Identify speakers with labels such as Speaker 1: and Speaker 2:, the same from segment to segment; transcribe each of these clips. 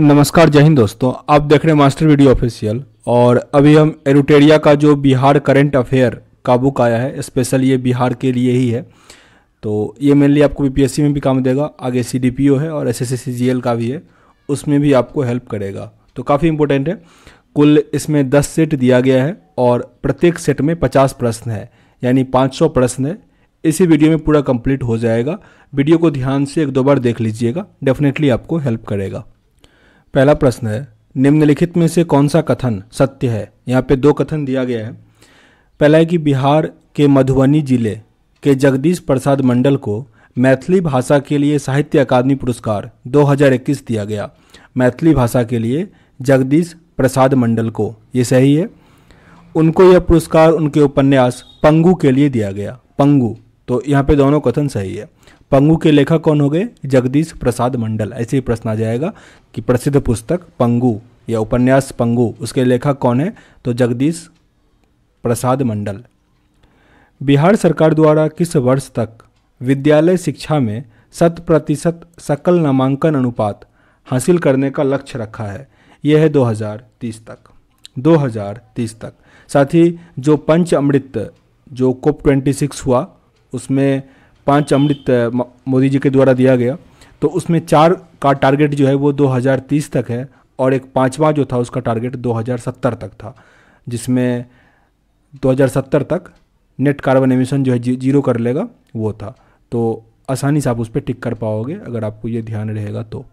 Speaker 1: नमस्कार जय हिंद दोस्तों आप देख रहे हैं मास्टर वीडियो ऑफिशियल और अभी हम एरुटेरिया का जो बिहार करंट अफेयर का बुक आया है स्पेशल ये बिहार के लिए ही है तो ये मेनली आपको बीपीएससी में भी काम देगा आगे सीडीपीओ है और एस का भी है उसमें भी आपको हेल्प करेगा तो काफ़ी इंपॉर्टेंट है कुल इसमें दस सेट दिया गया है और प्रत्येक सेट में पचास प्रश्न है यानी पाँच प्रश्न है इसी वीडियो में पूरा कम्प्लीट हो जाएगा वीडियो को ध्यान से एक दो बार देख लीजिएगा डेफिनेटली आपको हेल्प करेगा पहला प्रश्न है निम्नलिखित में से कौन सा कथन सत्य है यहाँ पे दो कथन दिया गया है पहला है कि बिहार के मधुबनी जिले के जगदीश प्रसाद मंडल को मैथिली भाषा के लिए साहित्य अकादमी पुरस्कार 2021 दिया गया मैथिली भाषा के लिए जगदीश प्रसाद मंडल को ये सही है उनको यह पुरस्कार उनके उपन्यास पंगू के लिए दिया गया पंगू तो यहाँ पे दोनों कथन सही है पंगू के लेखक कौन हो गए जगदीश प्रसाद मंडल ऐसे ही प्रश्न आ जाएगा कि प्रसिद्ध पुस्तक पंगू या उपन्यास पंगू उसके लेखक कौन है तो जगदीश प्रसाद मंडल बिहार सरकार द्वारा किस वर्ष तक विद्यालय शिक्षा में शत प्रतिशत सकल नामांकन अनुपात हासिल करने का लक्ष्य रखा है यह है 2030 तक 2030 तक साथ ही जो पंच अमृत जो कोप 26 हुआ उसमें पाँच अमृत मोदी जी के द्वारा दिया गया तो उसमें चार का टारगेट जो है वो 2030 तक है और एक पाँचवा जो था उसका टारगेट 2070 तक था जिसमें 2070 तक नेट कार्बन एमिशन जो है जी, जीरो कर लेगा वो था तो आसानी से आप उस पर टिक कर पाओगे अगर आपको ये ध्यान रहेगा तो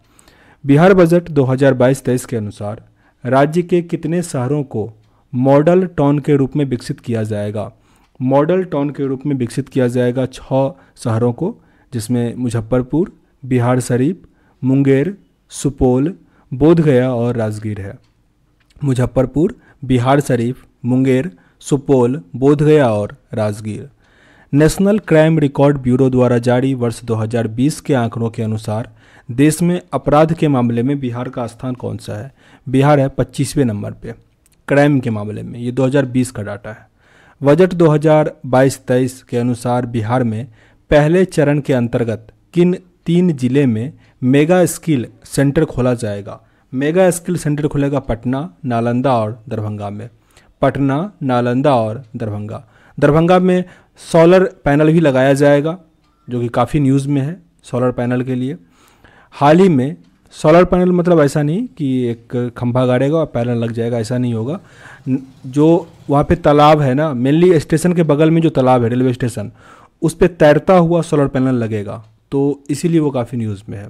Speaker 1: बिहार बजट 2022-23 के अनुसार राज्य के कितने शहरों को मॉडल टाउन के रूप में विकसित किया जाएगा मॉडल टाउन के रूप में विकसित किया जाएगा छः शहरों को जिसमें मुजफ्फरपुर बिहार शरीफ मुंगेर सुपौल बोधगया और राजगीर है मुजफ्फरपुर बिहार शरीफ मुंगेर सुपौल बोधगया और Rajgir National Crime Record Bureau द्वारा जारी वर्ष 2020 के आंकड़ों के अनुसार देश में अपराध के मामले में बिहार का स्थान कौन सा है बिहार है पच्चीसवें नंबर पे क्राइम के मामले में ये 2020 का डाटा है बजट 2022-23 के अनुसार बिहार में पहले चरण के अंतर्गत किन तीन जिले में मेगा स्किल सेंटर खोला जाएगा मेगा स्किल सेंटर खुलेगा पटना नालंदा और दरभंगा में पटना नालंदा और दरभंगा दरभंगा में सोलर पैनल भी लगाया जाएगा जो कि काफ़ी न्यूज़ में है सोलर पैनल के लिए हाल ही में सोलर पैनल मतलब ऐसा नहीं कि एक खंभा गाड़ेगा और पैनल लग जाएगा ऐसा नहीं होगा जो वहाँ पे तालाब है ना मेनली स्टेशन के बगल में जो तालाब है रेलवे स्टेशन उस पर तैरता हुआ सोलर पैनल लगेगा तो इसीलिए वो काफ़ी न्यूज़ में है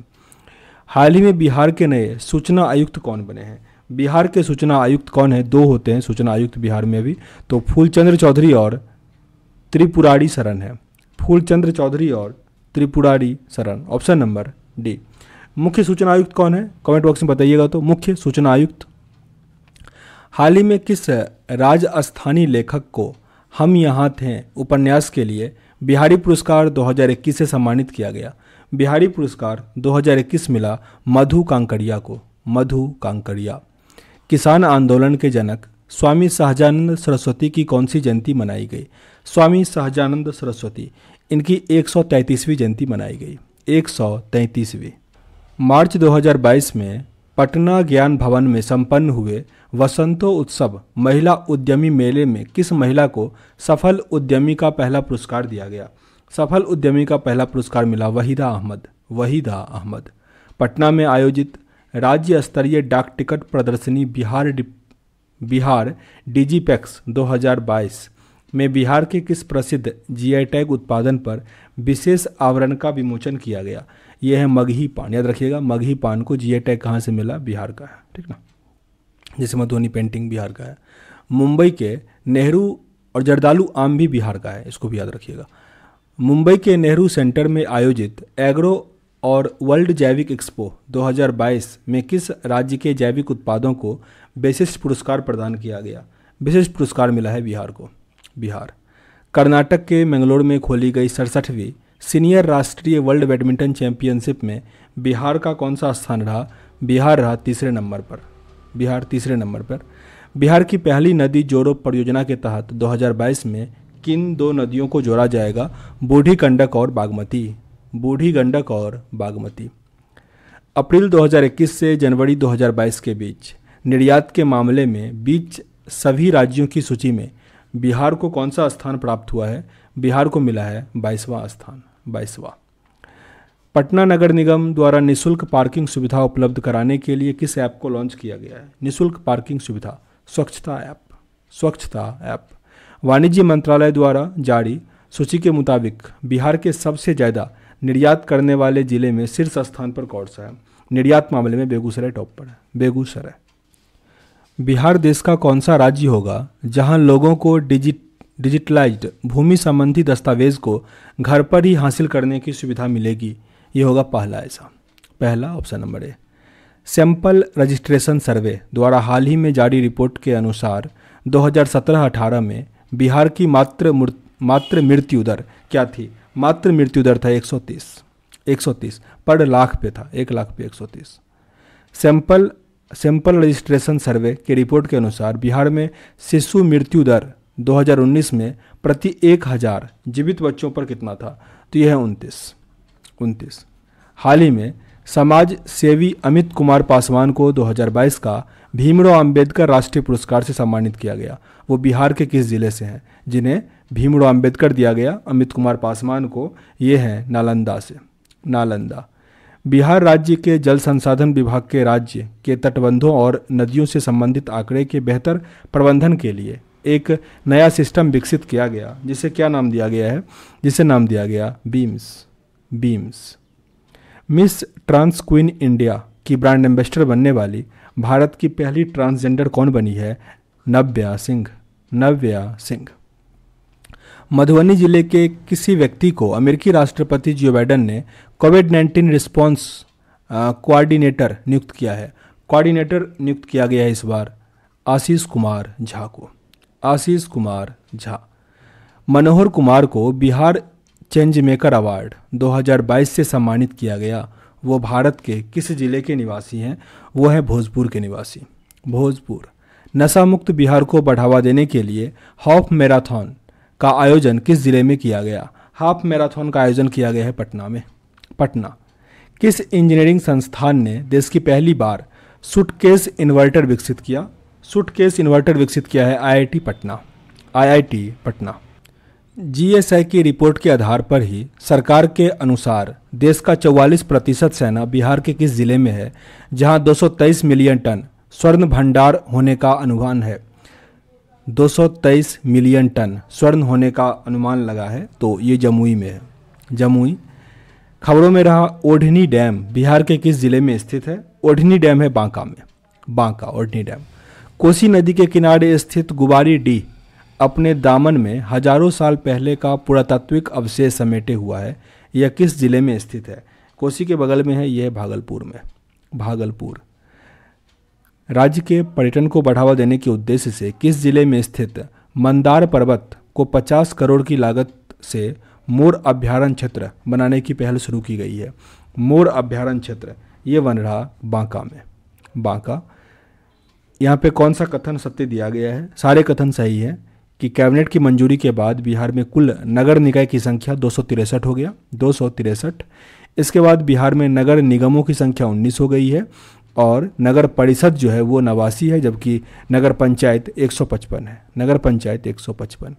Speaker 1: हाल ही में बिहार के नए सूचना आयुक्त कौन बने हैं बिहार के सूचना आयुक्त कौन है दो होते हैं सूचना आयुक्त बिहार में भी तो फूलचंद्र चौधरी और त्रिपुरारी शरण है फूलचंद्र चौधरी और त्रिपुरारी शरण ऑप्शन नंबर डी मुख्य सूचना आयुक्त कौन है कमेंट बॉक्स में बताइएगा तो मुख्य सूचना आयुक्त हाल ही में किस राजस्थानी लेखक को हम यहाँ थे उपन्यास के लिए बिहारी पुरस्कार 2021 से सम्मानित किया गया बिहारी पुरस्कार 2021 मिला मधु कांकड़िया को मधु कांकड़िया किसान आंदोलन के जनक स्वामी सहजानंद सरस्वती की कौन सी जयंती मनाई गई स्वामी सहजानंद सरस्वती इनकी 133वीं जयंती मनाई गई एक सौ तैंतीसवीं मार्च 2022 में पटना ज्ञान भवन में संपन्न हुए वसंतो उत्सव महिला उद्यमी मेले में किस महिला को सफल उद्यमी का पहला पुरस्कार दिया गया सफल उद्यमी का पहला पुरस्कार मिला वहीदा अहमद वहीदा अहमद पटना में आयोजित राज्य स्तरीय डाक टिकट प्रदर्शनी बिहार बिहार डिजीपैक्स 2022 में बिहार के किस प्रसिद्ध जीआई टैग उत्पादन पर विशेष आवरण का विमोचन किया गया यह है मगही पान याद रखिएगा मगही पान को जीआई टैग कहाँ से मिला बिहार का है ठीक ना जैसे मधुबनी पेंटिंग बिहार का है मुंबई के नेहरू और जर्दालू आम भी बिहार का है इसको भी याद रखिएगा मुंबई के नेहरू सेंटर में आयोजित एग्रो और वर्ल्ड जैविक एक्सपो 2022 में किस राज्य के जैविक उत्पादों को विशिष्ट पुरस्कार प्रदान किया गया विशिष्ट पुरस्कार मिला है बिहार को बिहार कर्नाटक के मंगलोर में खोली गई सड़सठवीं सीनियर राष्ट्रीय वर्ल्ड बैडमिंटन चैंपियनशिप में बिहार का कौन सा स्थान रहा बिहार रहा तीसरे नंबर पर बिहार तीसरे नंबर पर बिहार की पहली नदी जोड़ो परियोजना के तहत 2022 में किन दो नदियों को जोड़ा जाएगा बूढ़ी गंडक और बागमती बूढ़ी गंडक और बागमती अप्रैल 2021 से जनवरी 2022 के बीच निर्यात के मामले में बीच सभी राज्यों की सूची में बिहार को कौन सा स्थान प्राप्त हुआ है बिहार को मिला है बाईसवां स्थान बाईसवा पटना नगर निगम द्वारा निशुल्क पार्किंग सुविधा उपलब्ध कराने के लिए किस ऐप को लॉन्च किया गया है निशुल्क पार्किंग सुविधा स्वच्छता ऐप स्वच्छता ऐप वाणिज्य मंत्रालय द्वारा जारी सूची के मुताबिक बिहार के सबसे ज़्यादा निर्यात करने वाले ज़िले में शीर्ष स्थान पर कौन सा है निर्यात मामले में बेगूसराय टॉप पर है बेगूसराय बिहार देश का कौन सा राज्य होगा जहां लोगों को डिजिट डिजिटलाइज्ड भूमि संबंधी दस्तावेज को घर पर ही हासिल करने की सुविधा मिलेगी ये होगा पहला ऐसा पहला option number A sample registration survey द्वारा हाल ही में जारी रिपोर्ट के अनुसार 2017-18 में बिहार की मात्र मात्र मृत्यु दर क्या थी मात्र मृत्यु दर था 130 130 पर लाख पे था एक लाख पे 130 सैंपल सैंपल रजिस्ट्रेशन सर्वे के रिपोर्ट के अनुसार बिहार में शिशु मृत्यु दर 2019 में प्रति एक हज़ार जीवित बच्चों पर कितना था तो यह है उनतीस उनतीस हाल ही में समाज सेवी अमित कुमार पासवान को 2022 का भीमराव अंबेडकर राष्ट्रीय पुरस्कार से सम्मानित किया गया वो बिहार के किस ज़िले से हैं जिन्हें भीमराव अंबेडकर दिया गया अमित कुमार पासवान को ये हैं नालंदा से नालंदा बिहार राज्य के जल संसाधन विभाग के राज्य के तटबंधों और नदियों से संबंधित आंकड़े के बेहतर प्रबंधन के लिए एक नया सिस्टम विकसित किया गया जिसे क्या नाम दिया गया है जिसे नाम दिया गया बीम्स बीम्स मिस ट्रांस क्वीन इंडिया की ब्रांड एम्बेसडर बनने वाली भारत की पहली ट्रांसजेंडर कौन बनी है नव्या सिंह नव्या सिंह मधुबनी जिले के किसी व्यक्ति को अमेरिकी राष्ट्रपति जो बाइडन ने कोविड नाइन्टीन रिस्पॉन्स कोऑर्डिनेटर नियुक्त किया है कोऑर्डिनेटर नियुक्त किया गया है इस बार आशीष कुमार झा को आशीष कुमार झा मनोहर कुमार को बिहार चेंज मेकर अवार्ड 2022 से सम्मानित किया गया वो भारत के किस जिले के निवासी हैं वो हैं भोजपुर के निवासी भोजपुर नशा मुक्त बिहार को बढ़ावा देने के लिए हॉफ मैराथन का आयोजन किस ज़िले में किया गया हाफ मैराथन का आयोजन किया गया है पटना में पटना किस इंजीनियरिंग संस्थान ने देश की पहली बार सुटकेस इन्वर्टर विकसित किया सुटकेस इन्वर्टर विकसित किया है IIT Patna IIT Patna GSI की रिपोर्ट के आधार पर ही सरकार के अनुसार देश का 44 प्रतिशत सेना बिहार के किस जिले में है जहां 223 मिलियन टन स्वर्ण भंडार होने का अनुमान है 223 मिलियन टन स्वर्ण होने का अनुमान लगा है तो ये जमुई में है जमुई खबरों में रहा ओढ़नी डैम बिहार के किस जिले में स्थित है ओढ़नी डैम है बांका में बांका ओढ़नी डैम कोसी नदी के किनारे स्थित गुबारी डी अपने दामन में हजारों साल पहले का पुरातात्विक अवशेष समेटे हुआ है यह किस जिले में स्थित है कोसी के बगल में है यह भागलपुर में भागलपुर राज्य के पर्यटन को बढ़ावा देने के उद्देश्य से किस जिले में स्थित मंदार पर्वत को 50 करोड़ की लागत से मोर अभ्यारण्य क्षेत्र बनाने की पहल शुरू की गई है मोर अभ्यारण्य क्षेत्र ये बन रहा बांका में बांका यहाँ पे कौन सा कथन सत्य दिया गया है सारे कथन सही है कि कैबिनेट की मंजूरी के बाद बिहार में कुल नगर निकाय की संख्या दो हो गया दो इसके बाद बिहार में नगर निगमों की संख्या 19 हो गई है और नगर परिषद जो है वो नवासी है जबकि नगर पंचायत 155 है नगर पंचायत 155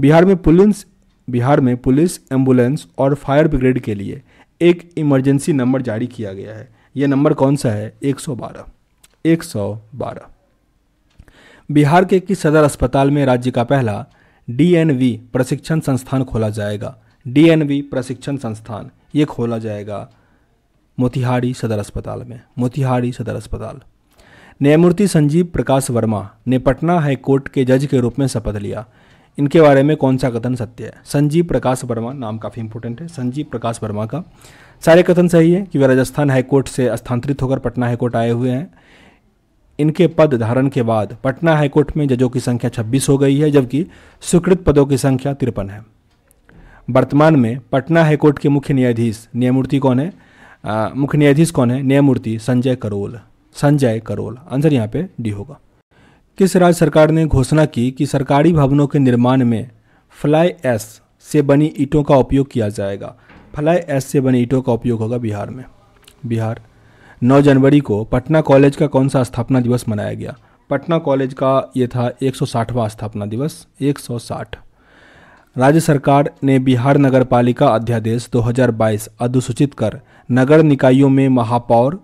Speaker 1: बिहार में पुलिस बिहार में पुलिस एम्बुलेंस और फायर ब्रिगेड के लिए एक इमरजेंसी नंबर जारी किया गया है ये नंबर कौन सा है 112 112 बिहार के किस सदर अस्पताल में राज्य का पहला डीएनवी प्रशिक्षण संस्थान खोला जाएगा डीएनवी प्रशिक्षण संस्थान ये खोला जाएगा मोतिहारी सदर अस्पताल में मोतिहारी सदर अस्पताल न्यायमूर्ति संजीव प्रकाश वर्मा ने पटना हाईकोर्ट के जज के रूप में शपथ लिया इनके बारे में कौन सा कथन सत्य है संजीव प्रकाश वर्मा नाम काफ़ी इंपॉर्टेंट है संजीव प्रकाश वर्मा का सारे कथन सही है कि वे राजस्थान हाईकोर्ट से स्थानांतरित होकर पटना हाईकोर्ट आए हुए हैं इनके पद धारण के बाद पटना हाईकोर्ट में जजों की संख्या 26 हो गई है जबकि स्वीकृत पदों की संख्या तिरपन है वर्तमान में पटना हाईकोर्ट के मुख्य न्यायाधीश न्यायमूर्ति कौन है मुख्य न्यायाधीश कौन है न्यायमूर्ति संजय करोल संजय करोल आंसर यहाँ पे डी होगा किस राज्य सरकार ने घोषणा की कि सरकारी भवनों के निर्माण में फ्लाई एस से बनी ईटों का उपयोग किया जाएगा फ्लाई एस से बनी ईटों का उपयोग होगा बिहार में बिहार 9 जनवरी को पटना कॉलेज का कौन सा स्थापना दिवस मनाया गया पटना कॉलेज का ये था 160वां स्थापना दिवस 160 राज्य सरकार ने बिहार नगर पालिका अध्यादेश 2022 अधिसूचित कर नगर निकायों में महापौर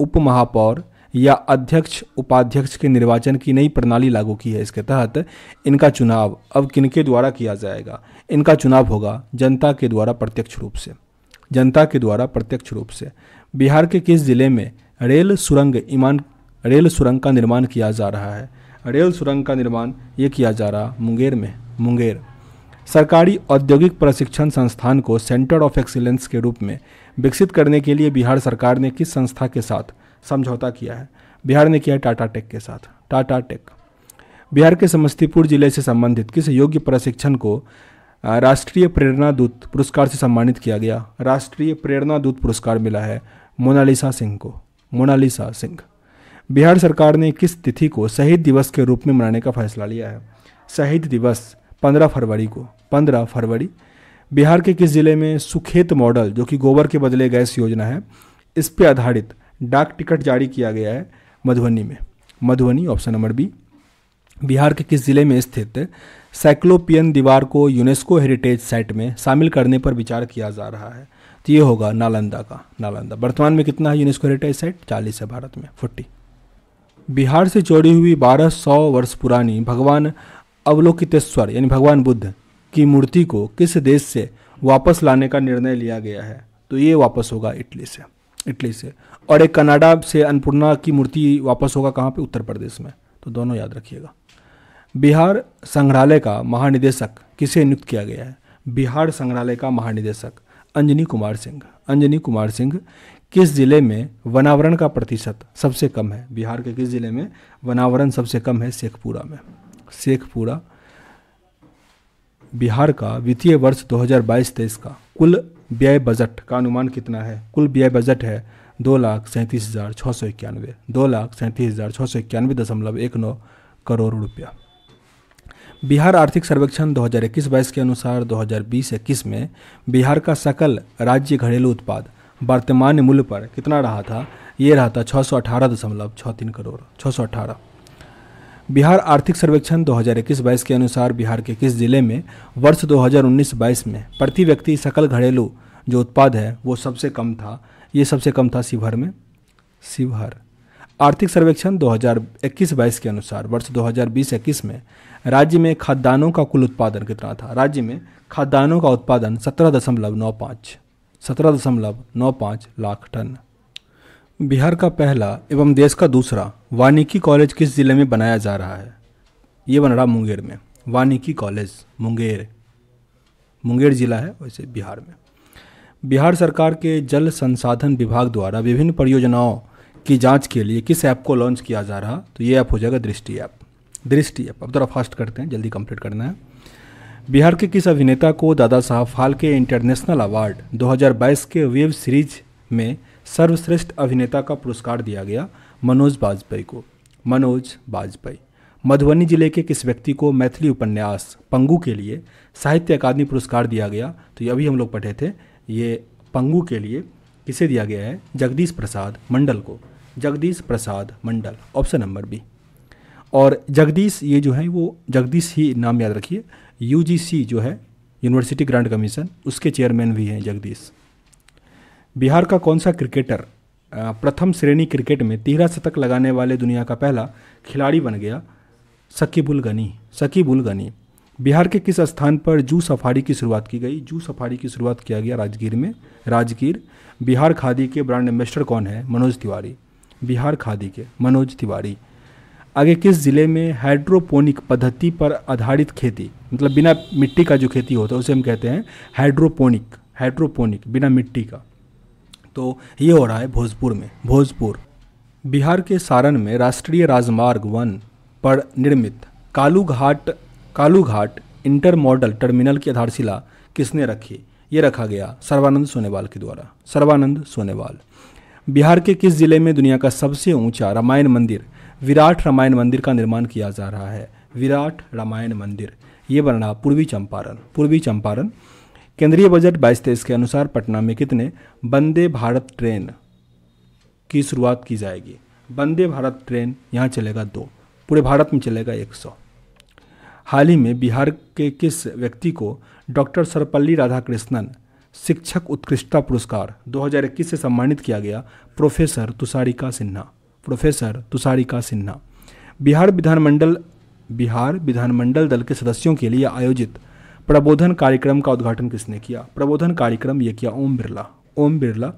Speaker 1: उप महापौर या अध्यक्ष उपाध्यक्ष के निर्वाचन की नई प्रणाली लागू की है इसके तहत इनका चुनाव अब किनके द्वारा किया जाएगा इनका चुनाव होगा जनता के द्वारा प्रत्यक्ष रूप से जनता के द्वारा प्रत्यक्ष रूप से बिहार के किस जिले में रेल सुरंग ईमान रेल सुरंग का निर्माण किया जा रहा है रेल सुरंग का निर्माण ये किया जा रहा मुंगेर में मुंगेर सरकारी औद्योगिक प्रशिक्षण संस्थान को सेंटर ऑफ एक्सीलेंस के रूप में विकसित करने के लिए बिहार सरकार ने किस संस्था के साथ समझौता किया है बिहार ने किया है टाटा टेक के साथ टाटा टेक बिहार के समस्तीपुर जिले से संबंधित किस योग्य प्रशिक्षण को राष्ट्रीय प्रेरणा दूत पुरस्कार से सम्मानित किया गया राष्ट्रीय प्रेरणा दूत पुरस्कार मिला है मोनालिसा सिंह को मोनालिसा सिंह बिहार सरकार ने किस तिथि को शहीद दिवस के रूप में मनाने का फैसला लिया है शहीद दिवस पंद्रह फरवरी को पंद्रह फरवरी बिहार के किस जिले में सुखेत मॉडल जो कि गोबर के बदले गैस योजना है इस पर आधारित डाक टिकट जारी किया गया है मधुबनी में Madhubani option number B Bihar के किस जिले में स्थित साइक्लोपियन दीवार को यूनेस्को हेरिटेज साइट में शामिल करने पर विचार किया जा रहा है तो ये होगा नालंदा का नालंदा वर्तमान में कितना है यूनेस्को हेरिटेज साइट चालीस है भारत में फोर्टी बिहार से चोरी हुई 1200 वर्ष पुरानी भगवान अवलोकितेश्वर यानी भगवान बुद्ध की मूर्ति को किस देश से वापस लाने का निर्णय लिया गया है तो ये वापस होगा इटली से इटली से और एक कनाडा से अन्नपूर्णा की मूर्ति वापस होगा कहाँ पे उत्तर प्रदेश में तो दोनों याद रखिएगा बिहार संग्रहालय का महानिदेशक किसे नियुक्त किया गया है बिहार संग्रहालय का महानिदेशक अंजनी कुमार सिंह अंजनी कुमार सिंह किस जिले में वनावरण का प्रतिशत सबसे कम है बिहार के किस जिले में वनावरण सबसे कम है शेखपुरा में शेखपुरा बिहार का वित्तीय वर्ष 2022-23 का कुल व्यय बजट का अनुमान कितना है कुल व्यय बजट है दो लाख सैंतीस हज़ार छः सौ इक्यानवे दो लाख सैंतीस हज़ार छः सौ इक्यानवे दशमलव एक नौ करोड़ रुपया बिहार आर्थिक सर्वेक्षण 2021-22 के अनुसार 2020-21 में बिहार का सकल राज्य घरेलू उत्पाद वर्तमान मूल्य पर कितना रहा था ये रहा था छः करोड़ छः बिहार आर्थिक सर्वेक्षण 2021-22 के अनुसार बिहार के किस जिले में वर्ष 2019-22 में प्रति व्यक्ति सकल घरेलू जो उत्पाद है वो सबसे कम था ये सबसे कम था शिवहर में शिवहर आर्थिक सर्वेक्षण 2021-22 के अनुसार वर्ष 2020-21 में राज्य में खाद्यान्नों का कुल उत्पादन कितना था राज्य में खाद्यान्नों का उत्पादन सत्रह दशमलव नौ पाँच सत्रह दशमलव नौ पाँच लाख टन बिहार का पहला एवं देश का दूसरा वानिकी कॉलेज किस ज़िले में बनाया जा रहा है ये बन रहा मुंगेर में वानिकी कॉलेज मुंगेर मुंगेर ज़िला है वैसे बिहार में बिहार सरकार के जल संसाधन विभाग द्वारा विभिन्न परियोजनाओं की जांच के लिए किस ऐप को लॉन्च किया जा रहा तो ये ऐप हो जाएगा दृष्टि ऐप दृष्टि ऐप अब थोड़ा फास्ट करते हैं जल्दी कंप्लीट करना है बिहार के किस अभिनेता को दादा साहब फाल्के इंटरनेशनल अवार्ड 2022 के वेब सीरीज में सर्वश्रेष्ठ अभिनेता का पुरस्कार दिया गया मनोज बाजपेयी को मनोज बाजपेयी मधुबनी जिले के किस व्यक्ति को मैथिली उपन्यास पंगू के लिए साहित्य अकादमी पुरस्कार दिया गया तो ये अभी हम लोग पढ़े थे ये पंगू के लिए किसे दिया गया है जगदीश प्रसाद मंडल को Jagdish Prasad Mandal option number B और जगदीश ये जो है वो जगदीश ही नाम याद रखिए यू जो है यूनिवर्सिटी ग्रांट कमीशन उसके चेयरमैन भी हैं जगदीश बिहार का कौन सा क्रिकेटर प्रथम श्रेणी क्रिकेट में तेरह शतक लगाने वाले दुनिया का पहला खिलाड़ी बन गया सकीबुल गनी सकीबुल गनी बिहार के किस स्थान पर जू सफारी की शुरुआत की गई जू सफारी की शुरुआत किया गया राजगीर में राजगीर बिहार खादी के ब्रांड एम्बेसडर कौन है मनोज तिवारी बिहार खादी के मनोज तिवारी आगे किस ज़िले में हाइड्रोपोनिक पद्धति पर आधारित खेती मतलब बिना मिट्टी का जो खेती होता है उसे हम कहते हैं हाइड्रोपोनिक हाइड्रोपोनिक बिना मिट्टी का तो ये हो रहा है भोजपुर में भोजपुर बिहार के सारण में राष्ट्रीय राजमार्ग वन पर निर्मित Kalughat Kalughat inter modal terminal की आधारशिला किसने रखी ये रखा गया सर्वानंद सोनेवाल के द्वारा सर्वानंद सोनेवाल बिहार के किस जिले में दुनिया का सबसे ऊंचा रामायण मंदिर विराट रामायण मंदिर का निर्माण किया जा रहा है विराट रामायण मंदिर ये बन रहा पूर्वी चंपारण पूर्वी चंपारण केंद्रीय बजट बाईस तेईस के अनुसार पटना में कितने वंदे भारत ट्रेन की शुरुआत की जाएगी वंदे भारत ट्रेन यहाँ चलेगा दो पूरे भारत में चलेगा एक सौ हाल ही में बिहार के किस व्यक्ति को डॉक्टर सर्वपल्ली राधाकृष्णन शिक्षक उत्कृष्टता पुरस्कार 2021 से सम्मानित किया गया प्रोफेसर तुषारिका सिन्हा प्रोफेसर तुषारिका सिन्हा बिहार विधानमंडल बिहार विधानमंडल दल के सदस्यों के लिए आयोजित प्रबोधन कार्यक्रम का उद्घाटन किसने किया प्रबोधन कार्यक्रम ये किया ओम बिरला ओम बिरला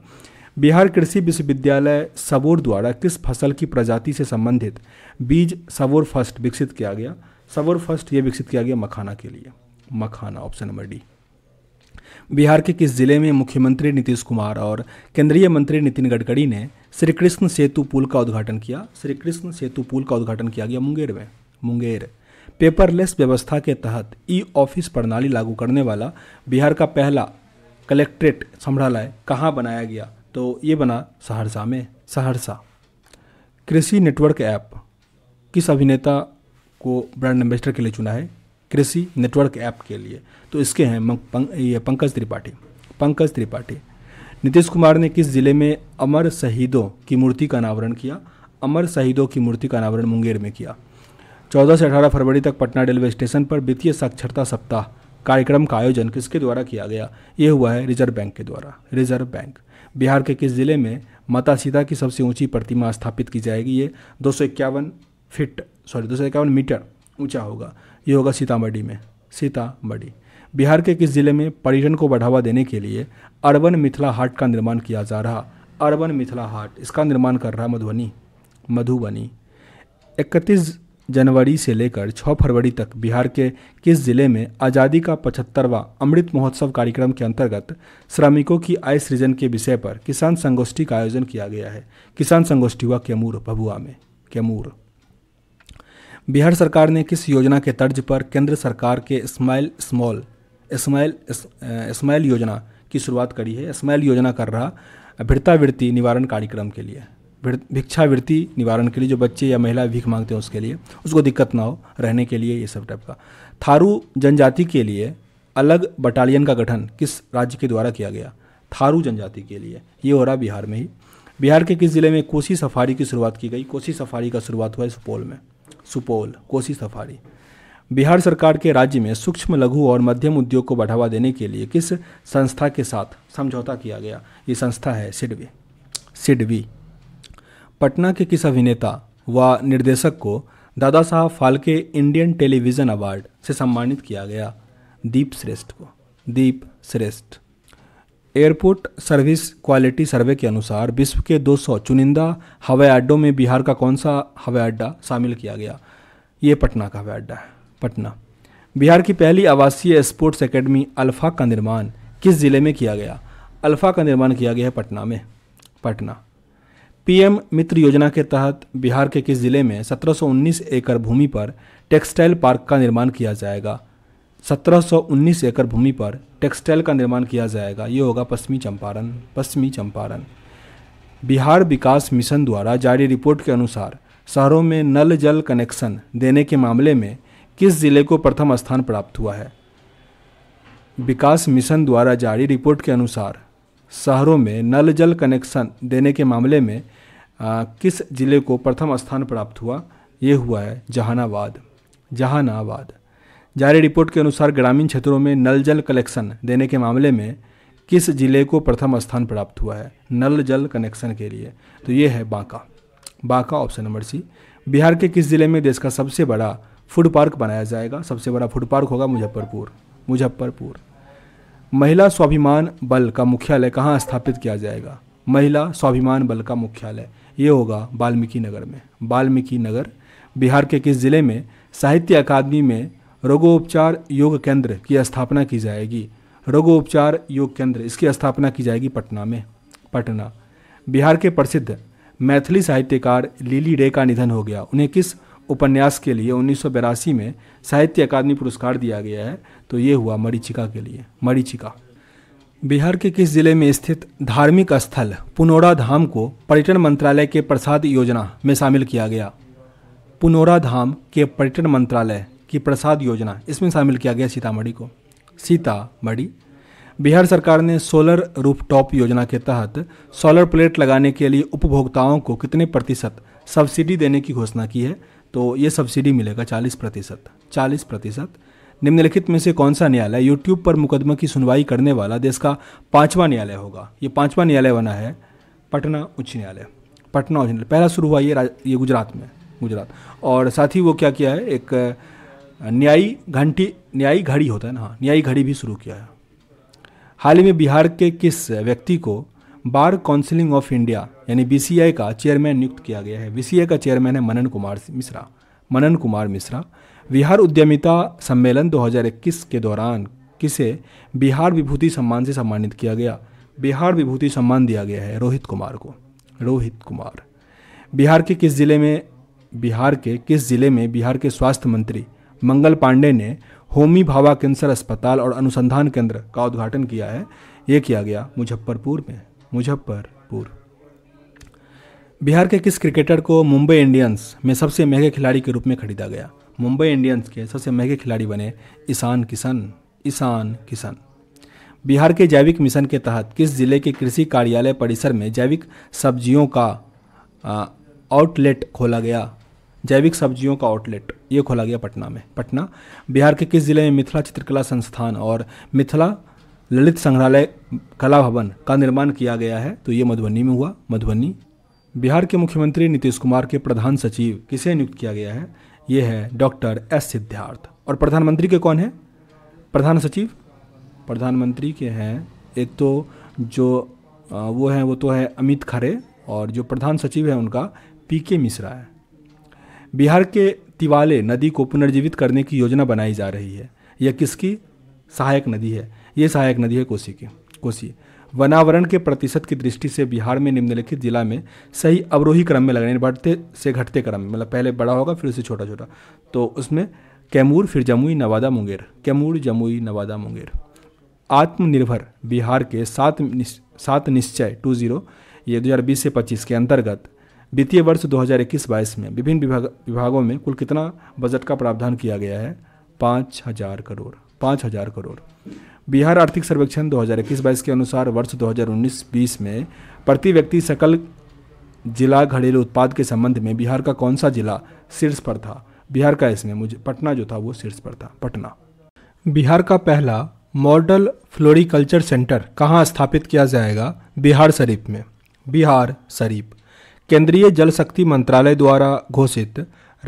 Speaker 1: बिहार कृषि विश्वविद्यालय सबोर द्वारा किस फसल की प्रजाति से संबंधित बीज सबोर फर्स्ट विकसित किया गया सबोर फर्स्ट ये विकसित किया गया मखाना के लिए makhana option number D Bihar के किस जिले में मुख्यमंत्री नीतीश कुमार और केंद्रीय मंत्री नितिन गडकरी ने श्रीकृष्ण सेतु पुल का उद्घाटन किया श्रीकृष्ण सेतु पुल का उद्घाटन किया गया मुंगेर में मुंगेर पेपरलेस व्यवस्था के तहत ई ऑफिस प्रणाली लागू करने वाला बिहार का पहला कलेक्ट्रेट संग्रहालय कहाँ बनाया गया तो ये बना सहरसा में सहरसा कृषि नेटवर्क ऐप किस अभिनेता को ब्रांड एम्बेसडर के लिए चुना है कृषि नेटवर्क ऐप के लिए तो इसके हैं ये पंकज त्रिपाठी पंकज त्रिपाठी नीतीश कुमार ने किस ज़िले में अमर शहीदों की मूर्ति का अनावरण किया अमर शहीदों की मूर्ति का अनावरण मुंगेर में किया 14 से 18 फरवरी तक पटना रेलवे स्टेशन पर वित्तीय साक्षरता सप्ताह कार्यक्रम का आयोजन किसके द्वारा किया गया ये हुआ है रिजर्व बैंक के द्वारा रिजर्व बैंक बिहार के किस जिले में माता सीता की सबसे ऊंची प्रतिमा स्थापित की जाएगी ये दो फिट सॉरी दो मीटर ऊंचा होगा ये होगा सीतामढ़ी में सीतामढ़ी बिहार के किस जिले में पर्यटन को बढ़ावा देने के लिए अर्बन मिथिला हाट का निर्माण किया जा रहा अर्बन मिथिला हाट इसका निर्माण कर रहा मधुबनी मधुबनी इकतीस जनवरी से लेकर 6 फरवरी तक बिहार के किस जिले में आज़ादी का पचहत्तरवा अमृत महोत्सव कार्यक्रम के अंतर्गत श्रमिकों की आय सृजन के विषय पर किसान संगोष्ठी का आयोजन किया गया है किसान संगोष्ठी हुआ कैमूर भभुआ में कैमूर बिहार सरकार ने किस योजना के तर्ज पर केंद्र सरकार के स्माइल स्मॉल स्माइल स्माइल योजना की शुरुआत करी है स्माइल योजना कर रहा भिड़तावृत्ति निवारण कार्यक्रम के लिए भिक्षावृत्ति निवारण के लिए जो बच्चे या महिला भीख मांगते हैं उसके लिए उसको दिक्कत ना हो रहने के लिए ये सब टाइप का थारू जनजाति के लिए अलग बटालियन का गठन किस राज्य के द्वारा किया गया थारू जनजाति के लिए ये हो रहा बिहार में ही बिहार के किस ज़िले में कोसी सफारी की शुरुआत की गई कोसी सफारी का शुरुआत हुआ है सुपौल में सुपौल कोसी सफारी बिहार सरकार के राज्य में सूक्ष्म लघु और मध्यम उद्योग को बढ़ावा देने के लिए किस संस्था के साथ समझौता किया गया ये संस्था है सिडवी सिडवी पटना के किस अभिनेता व निर्देशक को दादा साहब फाल्के इंडियन टेलीविज़न अवार्ड से सम्मानित किया गया दीप श्रेष्ठ को दीप श्रेष्ठ एयरपोर्ट सर्विस क्वालिटी सर्वे के अनुसार विश्व के 200 चुनिंदा हवाई अड्डों में बिहार का कौन सा हवाई अड्डा शामिल किया गया ये पटना का हवाई अड्डा है पटना बिहार की पहली आवासीय स्पोर्ट्स एकेडमी अल्फा का निर्माण किस ज़िले में किया गया अल्फा का निर्माण किया गया है पटना में पटना पीएम मित्र योजना के तहत बिहार के किस जिले में 1719 एकड़ भूमि पर टेक्सटाइल पार्क का निर्माण किया जाएगा 1719 एकड़ भूमि पर टेक्सटाइल का निर्माण किया जाएगा ये होगा पश्चिमी चंपारण पश्चिमी चंपारण बिहार विकास मिशन द्वारा जारी रिपोर्ट के अनुसार शहरों में नल जल कनेक्शन देने के मामले में किस जिले को प्रथम स्थान प्राप्त हुआ है विकास मिशन द्वारा जारी रिपोर्ट के अनुसार शहरों में नल जल कनेक्शन देने के मामले में आ, किस ज़िले को प्रथम स्थान प्राप्त हुआ ये हुआ है जहानाबाद जहानाबाद जारी रिपोर्ट के अनुसार ग्रामीण क्षेत्रों में नल जल कलेक्शन देने के मामले में किस ज़िले को प्रथम स्थान प्राप्त हुआ है नल जल कनेक्शन के लिए तो ये है Banka Banka option number C Bihar के किस ज़िले में देश का सबसे बड़ा फूड पार्क बनाया जाएगा सबसे बड़ा फूड पार्क होगा मुजफ्फरपुर मुजफ्फरपुर महिला स्वाभिमान बल का मुख्यालय कहाँ स्थापित किया जाएगा महिला स्वाभिमान बल का मुख्यालय ये होगा वाल्मीकि नगर में वाल्मीकि नगर बिहार के किस जिले में साहित्य अकादमी में रोगोपचार योग केंद्र की स्थापना की जाएगी रोगोपचार योग केंद्र इसकी स्थापना की जाएगी पटना में पटना बिहार के प्रसिद्ध मैथिली साहित्यकार लीली डे का निधन हो गया उन्हें किस उपन्यास के लिए उन्नीस में साहित्य अकादमी पुरस्कार दिया गया है तो ये हुआ मरीचिका के लिए मरीचिका बिहार के किस जिले में स्थित धार्मिक स्थल पुनौरा धाम को पर्यटन मंत्रालय के प्रसाद योजना में शामिल किया गया पुनौरा धाम के पर्यटन मंत्रालय की प्रसाद योजना इसमें शामिल किया गया सीतामढ़ी को सीतामढ़ी बिहार सरकार ने सोलर रूफटॉप योजना के तहत सोलर प्लेट लगाने के लिए उपभोक्ताओं को कितने प्रतिशत सब्सिडी देने की घोषणा की है तो ये सब्सिडी मिलेगा चालीस प्रतिशत चालीस प्रतिशत निम्नलिखित में से कौन सा न्यायालय यूट्यूब पर मुकदमा की सुनवाई करने वाला देश का पाँचवा न्यायालय होगा ये पाँचवा न्यायालय बना है पटना उच्च न्यायालय पटना उच्च न्यायालय पहला शुरू हुआ ये ये गुजरात में गुजरात और साथ ही वो क्या किया है एक न्यायी घंटी न्यायी घड़ी होता है ना हाँ न्यायी घड़ी भी शुरू किया है हाल ही में बिहार के किस व्यक्ति को बार काउंसिलिंग ऑफ इंडिया यानी बी का चेयरमैन नियुक्त किया गया है बी का चेयरमैन है मनन कुमार मिश्रा मनन कुमार मिश्रा बिहार उद्यमिता सम्मेलन 2021 के दौरान किसे बिहार विभूति सम्मान से सम्मानित किया गया बिहार विभूति सम्मान दिया गया है रोहित कुमार को रोहित कुमार बिहार के किस ज़िले में बिहार के किस ज़िले में बिहार के स्वास्थ्य मंत्री मंगल पांडे ने होमी भावा कैंसर अस्पताल और अनुसंधान केंद्र का उद्घाटन किया है ये किया गया मुजफ्फरपुर में मुजफ्फरपुर बिहार के किस क्रिकेटर को मुंबई इंडियंस में सबसे महंगे खिलाड़ी के रूप में खरीदा गया मुंबई इंडियंस के सबसे महंगे खिलाड़ी बने ईशान किशन ईशान किशन बिहार के जैविक मिशन के तहत किस जिले के कृषि कार्यालय परिसर में जैविक सब्जियों का आउटलेट खोला गया जैविक सब्जियों का आउटलेट ये खोला गया पटना में पटना बिहार के किस जिले में मिथिला चित्रकला संस्थान और मिथिला ललित संग्रहालय कला भवन का निर्माण किया गया है तो ये मधुबनी में हुआ मधुबनी बिहार के मुख्यमंत्री नीतीश कुमार के प्रधान सचिव किसे नियुक्त किया गया है ये है डॉक्टर एस सिद्धार्थ और प्रधानमंत्री के कौन है प्रधान सचिव प्रधानमंत्री के हैं एक तो जो वो हैं वो तो है अमित खरे और जो प्रधान सचिव है उनका पी के मिश्रा है बिहार के तिवाले नदी को पुनर्जीवित करने की योजना बनाई जा रही है यह किसकी सहायक नदी है ये सहायक नदी है कोसी की कोसी वनावरण के प्रतिशत की दृष्टि से बिहार में निम्नलिखित जिला में सही अवरोही क्रम में लग रहे बढ़ते से घटते क्रम में मतलब पहले बड़ा होगा फिर उसे छोटा छोटा तो उसमें कैमूर फिर जमुई नवादा मुंगेर कैमूर जमुई नवादा मुंगेर आत्मनिर्भर बिहार के सात निश, सात निश्चय टू जीरो ये बीस से पच्चीस के अंतर्गत वित्तीय वर्ष 2021-22 में विभिन्न विभाग विभागों में कुल कितना बजट का प्रावधान किया गया है पाँच हज़ार करोड़ पाँच हज़ार करोड़ बिहार आर्थिक सर्वेक्षण 2021-22 के अनुसार वर्ष 2019-20 में प्रति व्यक्ति सकल जिला घरेलू उत्पाद के संबंध में बिहार का कौन सा जिला शीर्ष पर था बिहार का इसमें मुझे पटना जो था वो शीर्ष पर था पटना बिहार का पहला मॉडल फ्लोरिकल्चर सेंटर कहाँ स्थापित किया जाएगा बिहार शरीफ में बिहार शरीफ केंद्रीय जल शक्ति मंत्रालय द्वारा घोषित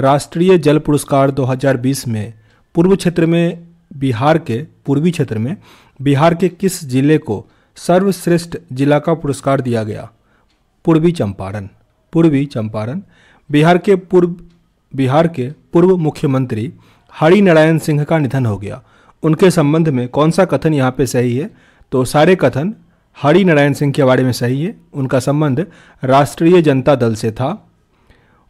Speaker 1: राष्ट्रीय जल पुरस्कार 2020 में पूर्व क्षेत्र में बिहार के पूर्वी क्षेत्र में बिहार के किस जिले को सर्वश्रेष्ठ जिला का पुरस्कार दिया गया पूर्वी चंपारण पूर्वी चंपारण बिहार के पूर्व बिहार के पूर्व मुख्यमंत्री हरिनारायण सिंह का निधन हो गया उनके संबंध में कौन सा कथन यहाँ पे सही है तो सारे कथन हरिनारायण सिंह के बारे में सही है उनका संबंध राष्ट्रीय जनता दल से था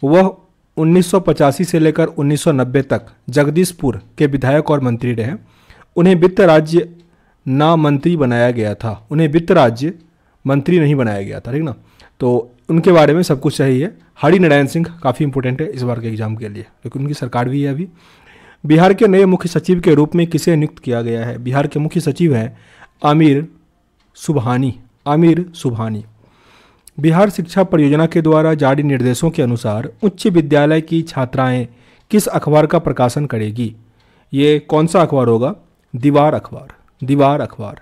Speaker 1: वह 1985 से लेकर 1990 तक जगदीशपुर के विधायक और मंत्री रहे उन्हें वित्त राज्य ना मंत्री बनाया गया था उन्हें वित्त राज्य मंत्री नहीं बनाया गया था ठीक ना तो उनके बारे में सब कुछ सही है हरि नारायण सिंह काफ़ी इंपोर्टेंट है इस बार के एग्जाम के लिए क्योंकि उनकी सरकार भी है अभी बिहार के नए मुख्य सचिव के रूप में किसे नियुक्त किया गया है बिहार के मुख्य सचिव हैं आमिर सुबहानी आमिर सुबहानी बिहार शिक्षा परियोजना के द्वारा जारी निर्देशों के अनुसार उच्च विद्यालय की छात्राएं किस अखबार का प्रकाशन करेगी ये कौन सा अखबार होगा दीवार अखबार दीवार अखबार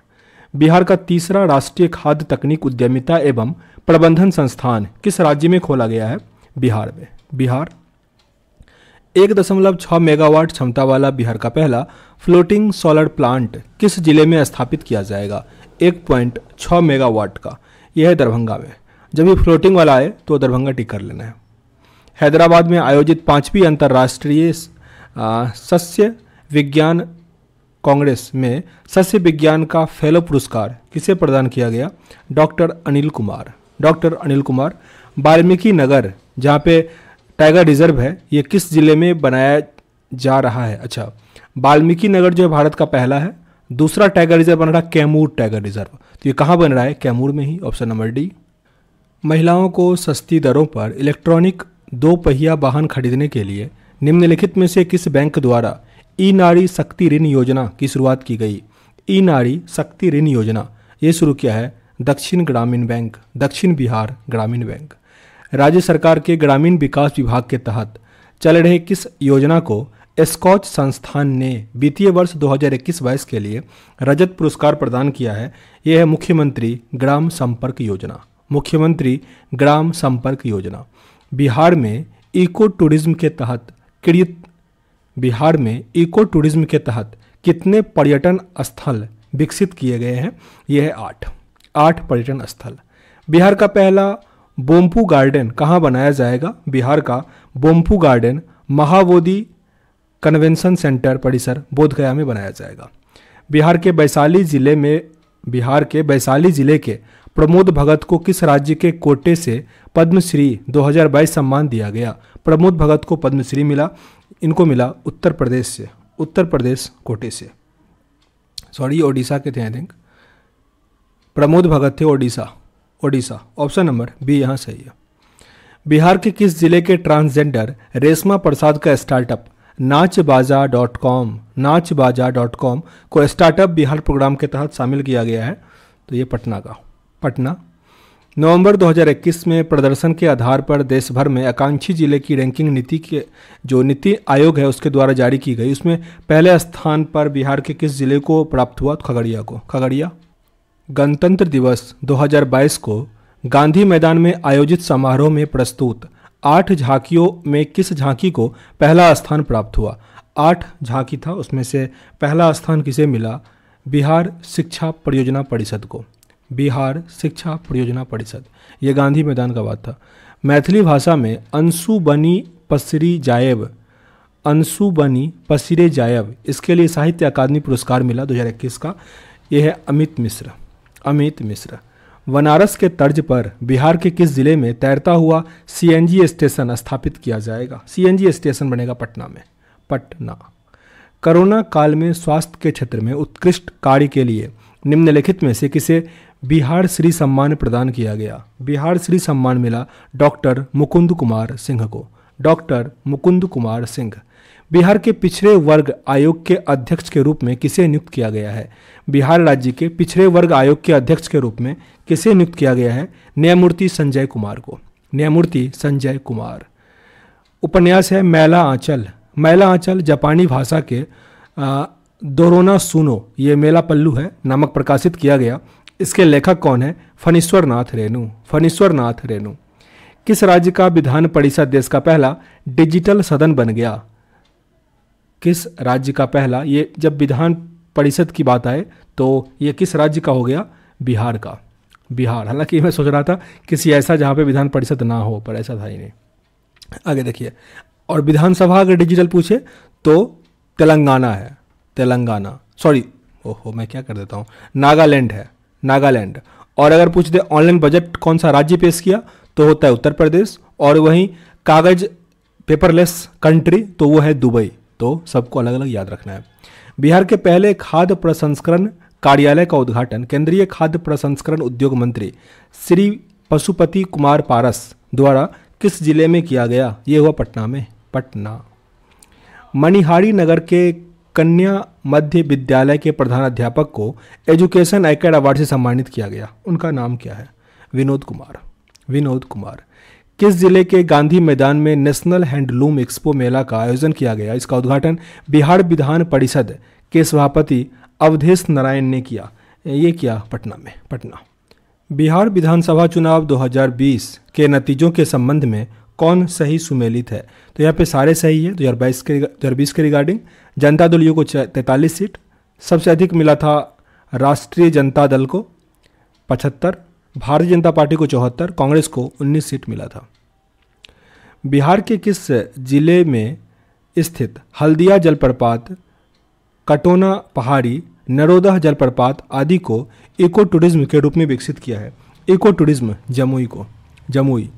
Speaker 1: बिहार का तीसरा राष्ट्रीय खाद्य तकनीक उद्यमिता एवं प्रबंधन संस्थान किस राज्य में खोला गया है बिहार में बिहार एक दशमलव छः मेगावाट क्षमता वाला बिहार का पहला फ्लोटिंग सोलर प्लांट किस जिले में स्थापित किया जाएगा एक पॉइंट छः मेगावाट का यह है दरभंगा में जब ये फ्लोटिंग वाला आए तो दरभंगा टिक कर लेना है हैदराबाद में आयोजित पाँचवीं अंतर्राष्ट्रीय सस्य विज्ञान कांग्रेस में सस्य विज्ञान का फेलो पुरस्कार किसे प्रदान किया गया डॉक्टर अनिल कुमार डॉक्टर अनिल कुमार वाल्मीकि नगर जहाँ पे टाइगर रिजर्व है ये किस ज़िले में बनाया जा रहा है अच्छा वाल्मीकि नगर जो है भारत का पहला है दूसरा टाइगर रिजर्व बन रहा है कैमूर टाइगर रिजर्व तो ये कहाँ बन रहा है कैमूर में ही ऑप्शन नंबर डी महिलाओं को सस्ती दरों पर इलेक्ट्रॉनिक दो पहिया वाहन खरीदने के लिए निम्नलिखित में से किस बैंक द्वारा ई नारी शक्ति ऋण योजना की शुरुआत की गई ई नारी शक्ति ऋण योजना ये शुरू किया है दक्षिण ग्रामीण बैंक दक्षिण बिहार ग्रामीण बैंक राज्य सरकार के ग्रामीण विकास विभाग के तहत चल रहे किस योजना को स्कॉच संस्थान ने वित्तीय वर्ष 2021 हजार के लिए रजत पुरस्कार प्रदान किया है यह है मुख्यमंत्री ग्राम संपर्क योजना मुख्यमंत्री ग्राम संपर्क योजना बिहार में इको टूरिज्म के तहत क्रियत बिहार में इको टूरिज्म के तहत कितने पर्यटन स्थल विकसित किए गए हैं यह है आठ आठ पर्यटन स्थल बिहार का पहला बोम्पू गार्डन कहाँ बनाया जाएगा बिहार का बोम्पू गार्डन महाबोधि कन्वेंशन सेंटर परिसर बोधगया में बनाया जाएगा बिहार के वैशाली जिले में बिहार के वैशाली जिले के प्रमोद भगत को किस राज्य के कोटे से पद्मश्री 2022 सम्मान दिया गया प्रमोद भगत को पद्मश्री मिला इनको मिला उत्तर प्रदेश से उत्तर प्रदेश कोटे से सॉरी ओडिशा के थे आई थिंक प्रमोद भगत थे Odisha Odisha option number B यहाँ सही है बिहार के किस जिले के ट्रांसजेंडर रेशमा प्रसाद का startup Nachbaja dot com Nachbaja dot com को स्टार्टअप बिहार प्रोग्राम के तहत शामिल किया गया है तो ये पटना का पटना नवंबर 2021 में प्रदर्शन के आधार पर देश भर में आकांक्षी जिले की रैंकिंग नीति के जो नीति आयोग है उसके द्वारा जारी की गई उसमें पहले स्थान पर बिहार के किस जिले को प्राप्त हुआ तो खगड़िया को खगड़िया गणतंत्र दिवस 2022 को गांधी मैदान में आयोजित समारोह में प्रस्तुत आठ झांकियों में किस झांकी को पहला स्थान प्राप्त हुआ आठ झांकी था उसमें से पहला स्थान किसे मिला बिहार शिक्षा परियोजना परिषद को बिहार शिक्षा परियोजना परिषद यह गांधी मैदान का बात था मैथिली भाषा में अंशु बनी पसरी जायब अंशु बनी पसीरे जायब इसके लिए साहित्य अकादमी पुरस्कार मिला 2021 का यह है अमित मिश्र अमित मिश्र बनारस के तर्ज पर बिहार के किस ज़िले में तैरता हुआ सी स्टेशन स्थापित किया जाएगा सी स्टेशन बनेगा पटना में पटना कोरोना काल में स्वास्थ्य के क्षेत्र में उत्कृष्ट कार्य के लिए निम्नलिखित में से किसे बिहार श्री सम्मान प्रदान किया गया बिहार श्री सम्मान मिला डॉक्टर मुकुंद कुमार सिंह को डॉक्टर मुकुंद कुमार सिंह बिहार के पिछड़े वर्ग आयोग के अध्यक्ष के रूप में किसे नियुक्त किया गया है बिहार राज्य के पिछड़े वर्ग आयोग के अध्यक्ष के रूप में किसे नियुक्त किया गया है न्यायमूर्ति संजय कुमार को न्यायमूर्ति संजय कुमार उपन्यास है मैला आंचल मैला आंचल जापानी भाषा के दोरोना सुनो ये मेला पल्लू है नामक प्रकाशित किया गया इसके लेखक कौन है फनीश्वर नाथ रेणु फनीश्वर नाथ रेणु किस राज्य का विधान परिषद देश का पहला डिजिटल सदन बन गया किस राज्य का पहला ये जब विधान परिषद की बात आए तो ये किस राज्य का हो गया बिहार का बिहार हालांकि मैं सोच रहा था किसी ऐसा जहाँ पे विधान परिषद ना हो पर ऐसा था ही नहीं आगे देखिए और विधानसभा अगर डिजिटल पूछे तो तेलंगाना है तेलंगाना सॉरी ओहो मैं क्या कर देता हूँ नागालैंड है नागालैंड और अगर पूछ दे ऑनलाइन बजट कौन सा राज्य पेश किया तो होता है उत्तर प्रदेश और वहीं कागज पेपरलेस कंट्री तो वो है दुबई तो सबको अलग अलग याद रखना है बिहार के पहले खाद्य प्रसंस्करण कार्यालय का उद्घाटन केंद्रीय खाद्य प्रसंस्करण उद्योग मंत्री श्री पशुपति कुमार पारस द्वारा किस जिले में किया गया ये हुआ पटना में पटना मणिहारी नगर के कन्या मध्य विद्यालय के प्रधानाध्यापक को एजुकेशन एकेड अवार्ड से सम्मानित किया गया उनका नाम क्या है विनोद कुमार विनोद कुमार किस जिले के गांधी मैदान में नेशनल हैंडलूम एक्सपो मेला का आयोजन किया गया इसका उद्घाटन बिहार विधान परिषद के सभापति अवधेश नारायण ने किया ये किया पटना में पटना बिहार विधानसभा चुनाव 2020 के नतीजों के संबंध में कौन सही सुमेलित है तो यहाँ पे सारे सही है दो हज़ार बाईस के दो हज़ार बीस के रिगार्डिंग जनता दल यू को तैंतालीस सीट सबसे अधिक मिला था राष्ट्रीय जनता दल को पचहत्तर भारतीय जनता पार्टी को चौहत्तर कांग्रेस को उन्नीस सीट मिला था बिहार के किस जिले में स्थित हल्दिया जलप्रपात कटोना पहाड़ी नरोदह जलप्रपात आदि को इको टूरिज्म के रूप में विकसित किया है इको टूरिज्म जमुई को जमुई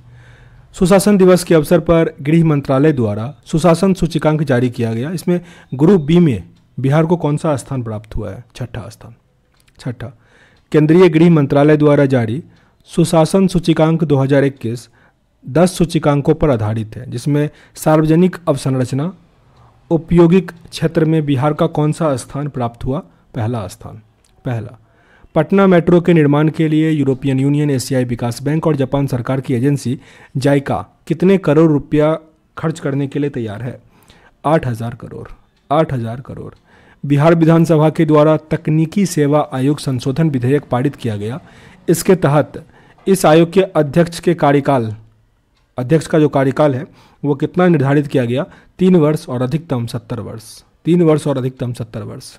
Speaker 1: सुशासन दिवस के अवसर पर गृह मंत्रालय द्वारा सुशासन सूचिकांक जारी किया गया इसमें ग्रुप बी में बिहार को कौन सा स्थान प्राप्त हुआ है छठा स्थान छठा केंद्रीय गृह मंत्रालय द्वारा जारी सुशासन सूचिकांक 2021 दस सूचिकांकों पर आधारित है जिसमें सार्वजनिक अवसंरचना उपयोगिक क्षेत्र में बिहार का कौन सा स्थान प्राप्त हुआ पहला स्थान पहला पटना मेट्रो के निर्माण के लिए यूरोपियन यूनियन एशियाई विकास बैंक और जापान सरकार की एजेंसी जायका कितने करोड़ रुपया खर्च करने के लिए तैयार है आठ हज़ार करोड़ आठ हज़ार करोड़ बिहार विधानसभा के द्वारा तकनीकी सेवा आयोग संशोधन विधेयक पारित किया गया इसके तहत इस आयोग के अध्यक्ष के कार्यकाल अध्यक्ष का जो कार्यकाल है वो कितना निर्धारित किया गया तीन वर्ष और अधिकतम सत्तर वर्ष तीन वर्ष और अधिकतम सत्तर वर्ष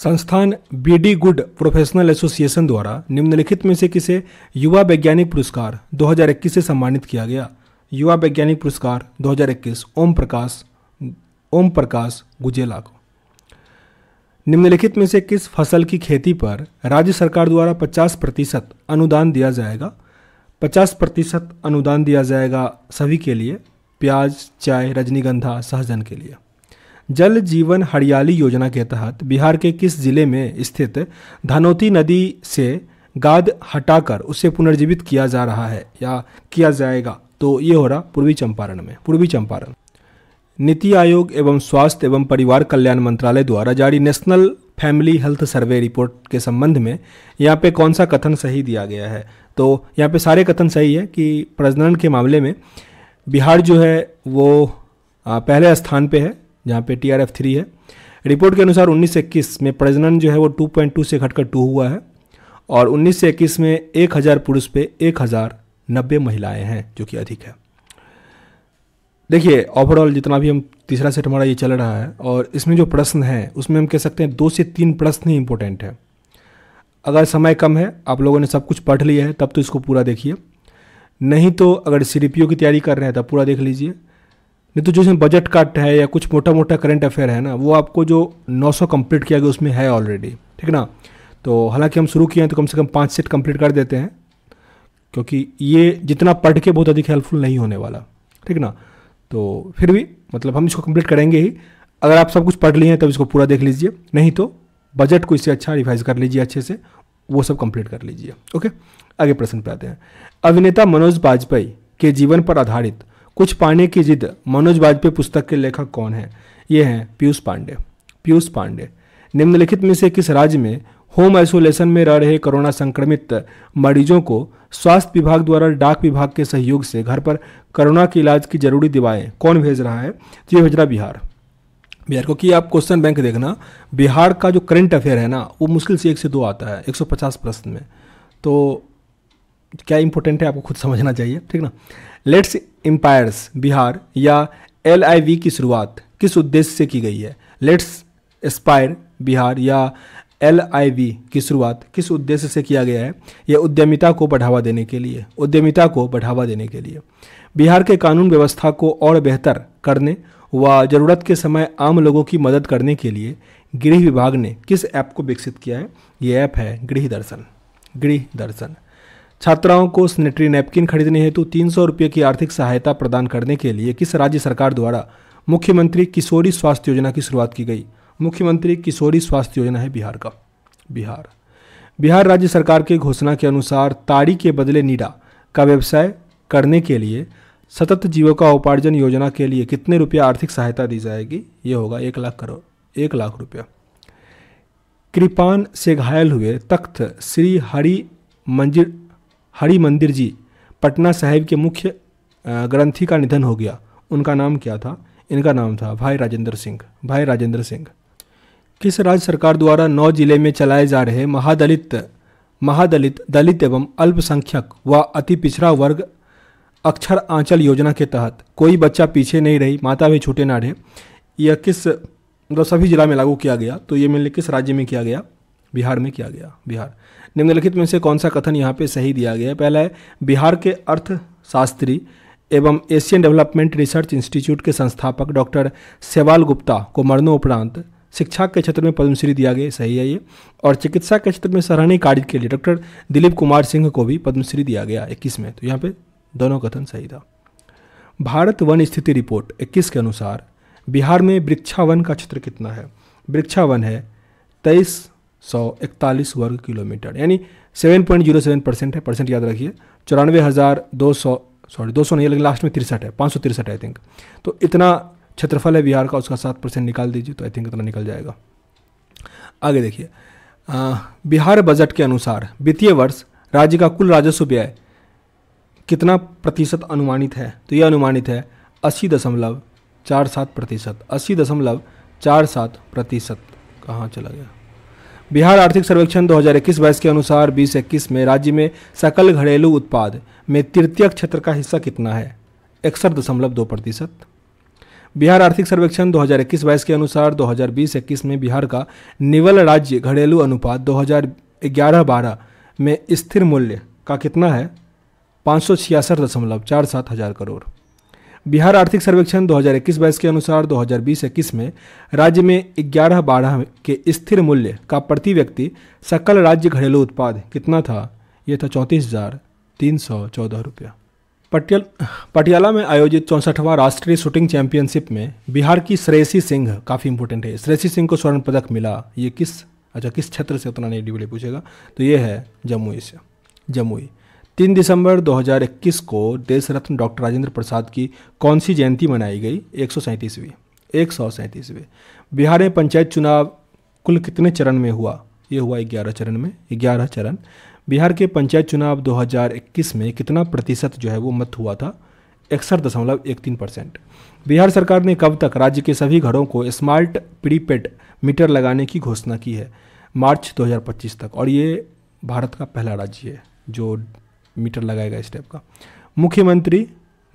Speaker 1: संस्थान बीडी गुड प्रोफेशनल एसोसिएशन द्वारा निम्नलिखित में से किसे युवा वैज्ञानिक पुरस्कार 2021 से सम्मानित किया गया युवा वैज्ञानिक पुरस्कार 2021 ओम प्रकाश ओम प्रकाश गुजेला को निम्नलिखित में से किस फसल की खेती पर राज्य सरकार द्वारा 50 प्रतिशत अनुदान दिया जाएगा 50 प्रतिशत अनुदान दिया जाएगा सभी के लिए प्याज चाय रजनीगंधा सहजन के लिए जल जीवन हरियाली योजना के तहत बिहार के किस जिले में स्थित धनौती नदी से गाद हटाकर उसे पुनर्जीवित किया जा रहा है या किया जाएगा तो ये हो रहा पूर्वी चंपारण में पूर्वी चंपारण नीति आयोग एवं स्वास्थ्य एवं परिवार कल्याण मंत्रालय द्वारा जारी National Family Health Survey report के संबंध में यहाँ पे कौन सा कथन सही दिया गया है तो यहाँ पे सारे कथन सही है कि प्रजनन के मामले में बिहार जो है वो पहले स्थान पे है जहाँ पे टी आर एफ थ्री है रिपोर्ट के अनुसार उन्नीस इक्कीस में प्रजनन जो है वो टू पॉइंट टू से घटकर टू हुआ है और उन्नीस से इक्कीस में एक हज़ार पुरुष पे एक हज़ार नब्बे महिलाएँ हैं जो कि अधिक है देखिए ओवरऑल जितना भी हम तीसरा सेट हमारा ये चल रहा है और इसमें जो प्रश्न है उसमें हम कह सकते हैं दो से तीन प्रश्न ही इम्पोर्टेंट है अगर समय कम है आप लोगों ने सब कुछ पढ़ लिया है तब तो इसको पूरा देखिए नहीं तो अगर सी की तैयारी कर रहे हैं तब पूरा देख लीजिए नहीं तो जैसे बजट कट है या कुछ मोटा मोटा करंट अफेयर है ना वो आपको जो 900 कम्प्लीट किया गया उसमें है ऑलरेडी ठीक ना तो हालांकि हम शुरू किए हैं तो कम से कम पाँच सेट कम्प्लीट कर देते हैं क्योंकि ये जितना पढ़ के बहुत अधिक हेल्पफुल नहीं होने वाला ठीक ना तो फिर भी मतलब हम इसको कम्प्लीट करेंगे ही अगर आप सब कुछ पढ़ लिए हैं तब इसको पूरा देख लीजिए नहीं तो बजट को इससे अच्छा रिवाइज कर लीजिए अच्छे से वो सब कंप्लीट कर लीजिए ओके आगे प्रश्न पे आते हैं अभिनेता मनोज बाजपेयी के जीवन पर आधारित कुछ पाने की जिद मनोज वाजपेयी पुस्तक के लेखक कौन है ये हैं पीयूष पांडे पीयूष पांडे निम्नलिखित में से किस राज्य में होम आइसोलेशन में रह रहे कोरोना संक्रमित मरीजों को स्वास्थ्य विभाग द्वारा डाक विभाग के सहयोग से घर पर कोरोना के इलाज की जरूरी दवाएं कौन भेज रहा है तो ये भेज रहा बिहार बिहार को कि आप क्वेश्चन बैंक देखना बिहार का जो करंट अफेयर है ना वो मुश्किल से एक से दो आता है 150 प्रश्न में तो क्या इंपॉर्टेंट है आपको खुद समझना चाहिए ठीक ना लेट्स एम्पायर्स बिहार या एल की शुरुआत किस उद्देश्य से की गई है लेट्स एस्पायर बिहार या एल की शुरुआत किस उद्देश्य से किया गया है यह उद्यमिता को बढ़ावा देने के लिए उद्यमिता को बढ़ावा देने के लिए बिहार के कानून व्यवस्था को और बेहतर करने व ज़रूरत के समय आम लोगों की मदद करने के लिए गृह विभाग ने किस ऐप को विकसित किया है ये ऐप है गृह दर्शन गृह दर्शन छात्राओं को सैनिटरी नैपकिन खरीदने हेतु तीन सौ रुपये की आर्थिक सहायता प्रदान करने के लिए किस राज्य सरकार द्वारा मुख्यमंत्री किशोरी स्वास्थ्य योजना की शुरुआत की गई मुख्यमंत्री किशोरी स्वास्थ्य योजना है बिहार का बिहार बिहार राज्य सरकार के घोषणा के अनुसार ताड़ी के बदले नीडा का व्यवसाय करने के लिए सतत जीविका उपार्जन योजना के लिए कितने रुपया आर्थिक सहायता दी जाएगी ये होगा एक लाख करोड़ एक लाख रुपया कृपान से घायल हुए तख्त श्री हरि मंजिर हरि मंदिर जी पटना साहिब के मुख्य ग्रंथी का निधन हो गया उनका नाम क्या था इनका नाम था भाई राजेंद्र सिंह भाई राजेंद्र सिंह किस राज्य सरकार द्वारा नौ जिले में चलाए जा रहे महादलित महादलित दलित एवं अल्पसंख्यक व अति पिछड़ा वर्ग अक्षर आंचल योजना के तहत कोई बच्चा पीछे नहीं रही माता भी छूटे ना रहे यह किस मतलब सभी जिला में लागू किया गया तो ये मैंने किस राज्य में किया गया बिहार में किया गया बिहार निम्नलिखित में से कौन सा कथन यहाँ पे सही दिया गया है पहला है बिहार के अर्थशास्त्री एवं एशियन डेवलपमेंट रिसर्च इंस्टीट्यूट के संस्थापक डॉक्टर सेवाल गुप्ता को मरणोपरांत शिक्षा के क्षेत्र में पद्मश्री दिया गया सही है ये और चिकित्सा के क्षेत्र में सराहनीय कार्य के लिए डॉक्टर दिलीप कुमार सिंह को भी पद्मश्री दिया गया इक्कीस में तो यहाँ पे दोनों कथन सही था भारत वन स्थिति रिपोर्ट इक्कीस के अनुसार बिहार में वृक्षावन का क्षेत्र कितना है वृक्षावन है तेईस सौ इकतालीस वर्ग किलोमीटर यानी seven point zero seven percent है परसेंट याद रखिए चौरानवे हज़ार दो सौ सॉरी दो सौ नहीं लेकिन लास्ट में तिरसठ है पाँच सौ तिरसठ आई थिंक तो इतना क्षेत्रफल है बिहार का उसका सात परसेंट निकाल दीजिए तो आई थिंक इतना निकल जाएगा आगे देखिए बिहार बजट के अनुसार वित्तीय वर्ष राज्य का कुल राजस्व व्यय कितना प्रतिशत अनुमानित है तो यह अनुमानित है अस्सी दशमलव चार सात प्रतिशत अस्सी दशमलव चार सात प्रतिशत कहाँ चला गया बिहार आर्थिक सर्वेक्षण 2021 हजार के अनुसार बीस इक्कीस में राज्य में सकल घरेलू उत्पाद में तृतीय क्षेत्र का हिस्सा कितना है इकसठ दशमलव दो प्रतिशत बिहार आर्थिक सर्वेक्षण 2021 वर्ष के अनुसार 2020-21 में बिहार का निवल राज्य घरेलू अनुपात 2011-12 में स्थिर मूल्य का कितना है पाँच दशमलव चार सात हजार करोड़ बिहार आर्थिक सर्वेक्षण 2021-22 के अनुसार 2020-21 में राज्य में ग्यारह बारह के स्थिर मूल्य का प्रति व्यक्ति सकल राज्य घरेलू उत्पाद कितना था यह था चौंतीस हज़ार तीन सौ चौदह रुपया पटियाल पटियाला में आयोजित चौंसठवां राष्ट्रीय शूटिंग चैंपियनशिप में बिहार की श्रेयसी सिंह काफ़ी इंपोर्टेंट है श्रेयसी सिंह को स्वर्ण पदक मिला ये किस अच्छा किस क्षेत्र से उतना नहीं डिबेट पूछेगा तो ये है जमुई से जमुई तीन दिसंबर 2021 को देश रत्न डॉक्टर राजेंद्र प्रसाद की कौन सी जयंती मनाई गई एक सौ सैंतीसवीं एक सौ सैंतीसवीं बिहार में पंचायत चुनाव कुल कितने चरण में हुआ ये हुआ ग्यारह चरण में ग्यारह चरण बिहार के पंचायत चुनाव 2021 में कितना प्रतिशत जो है वो मत हुआ था इकसठ दशमलव एक तीन परसेंट बिहार सरकार ने कब तक राज्य के सभी घरों को स्मार्ट प्रीपेड मीटर लगाने की घोषणा की है मार्च 2025 तक और ये भारत का पहला राज्य है जो मीटर लगाएगा इस टाइप का मुख्यमंत्री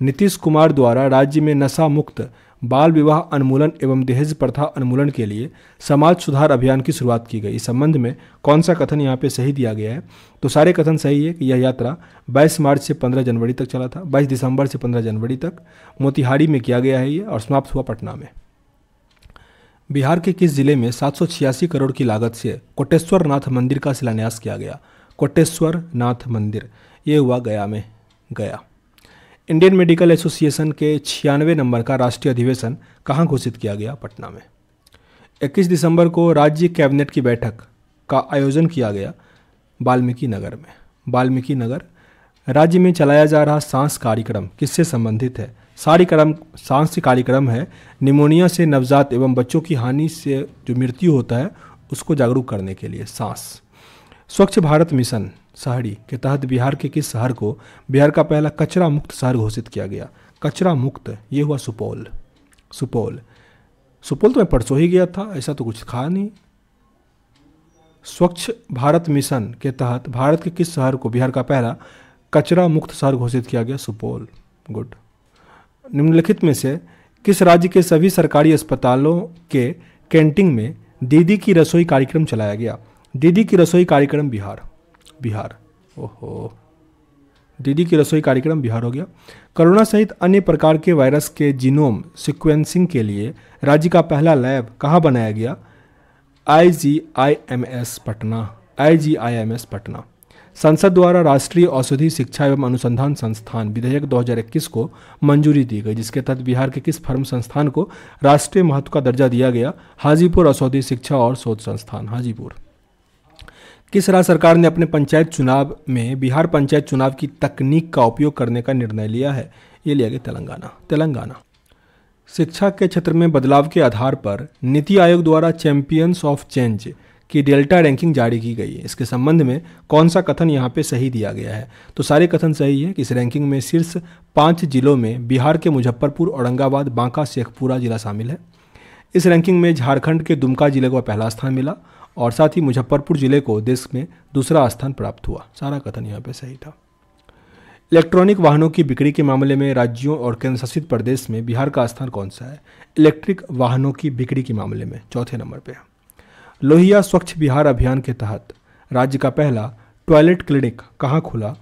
Speaker 1: नीतीश कुमार द्वारा राज्य में नशा मुक्त बाल विवाह अनुमूलन एवं दहेज प्रथा अनुमूलन के लिए समाज सुधार अभियान की शुरुआत की गई इस संबंध में कौन सा कथन यहाँ पे सही दिया गया है तो सारे कथन सही है कि यह यात्रा 22 मार्च से 15 जनवरी तक चला था 22 दिसंबर से 15 जनवरी तक मोतिहारी में किया गया है ये और समाप्त हुआ पटना में बिहार के किस जिले में सात करोड़ की लागत से कोटेश्वर नाथ मंदिर का शिलान्यास किया गया कोटेश्वर नाथ मंदिर ये हुआ गया में गया इंडियन मेडिकल एसोसिएशन के छियानवे नंबर का राष्ट्रीय अधिवेशन कहाँ घोषित किया गया पटना में 21 दिसंबर को राज्य कैबिनेट की बैठक का आयोजन किया गया वाल्मीकि नगर में वाल्मीकि नगर राज्य में चलाया जा रहा सांस कार्यक्रम किससे संबंधित है सारी क्रम सांस कार्यक्रम है निमोनिया से नवजात एवं बच्चों की हानि से जो मृत्यु होता है उसको जागरूक करने के लिए सांस स्वच्छ भारत मिशन शहरी के तहत बिहार के किस शहर को बिहार का पहला कचरा मुक्त शहर घोषित किया गया कचरा मुक्त ये हुआ सुपौल सुपौल सुपौल तो मैं परसों ही गया था ऐसा तो कुछ खा नहीं स्वच्छ भारत मिशन के तहत भारत के किस शहर को बिहार का पहला कचरा मुक्त शहर घोषित किया गया सुपौल गुड निम्नलिखित में से किस राज्य के सभी सरकारी अस्पतालों के कैंटीन में दीदी की रसोई कार्यक्रम चलाया गया दीदी की रसोई कार्यक्रम बिहार बिहार ओहो दीदी की रसोई कार्यक्रम बिहार हो गया कोरोना सहित अन्य प्रकार के वायरस के जीनोम सिक्वेंसिंग के लिए राज्य का पहला लैब कहाँ बनाया गया आईजीआईएमएस पटना आईजीआईएमएस पटना संसद द्वारा राष्ट्रीय औषधि शिक्षा एवं अनुसंधान संस्थान विधेयक 2021 को मंजूरी दी गई जिसके तहत बिहार के किस फर्म संस्थान को राष्ट्रीय महत्व का दर्जा दिया गया हाजीपुर औषधि शिक्षा और शोध संस्थान हाजीपुर किस राज्य सरकार ने अपने पंचायत चुनाव में बिहार पंचायत चुनाव की तकनीक का उपयोग करने का निर्णय लिया है ये लिया गया तेलंगाना तेलंगाना शिक्षा के क्षेत्र में बदलाव के आधार पर नीति आयोग द्वारा चैंपियंस ऑफ चेंज की डेल्टा रैंकिंग जारी की गई है इसके संबंध में कौन सा कथन यहाँ पे सही दिया गया है तो सारे कथन सही है कि इस रैंकिंग में शीर्ष पाँच जिलों में बिहार के मुजफ्फरपुर औरंगाबाद बांका शेखपुरा जिला शामिल है इस रैंकिंग में झारखंड के दुमका जिले को पहला स्थान मिला और साथ ही मुजफ्फरपुर जिले को देश में दूसरा स्थान प्राप्त हुआ सारा कथन यहाँ पे सही था इलेक्ट्रॉनिक वाहनों की बिक्री के मामले में राज्यों और केंद्रशासित प्रदेश में बिहार का स्थान कौन सा है इलेक्ट्रिक वाहनों की बिक्री के मामले में चौथे नंबर पर लोहिया स्वच्छ बिहार अभियान के तहत राज्य का पहला टॉयलेट क्लिनिक कहाँ खुला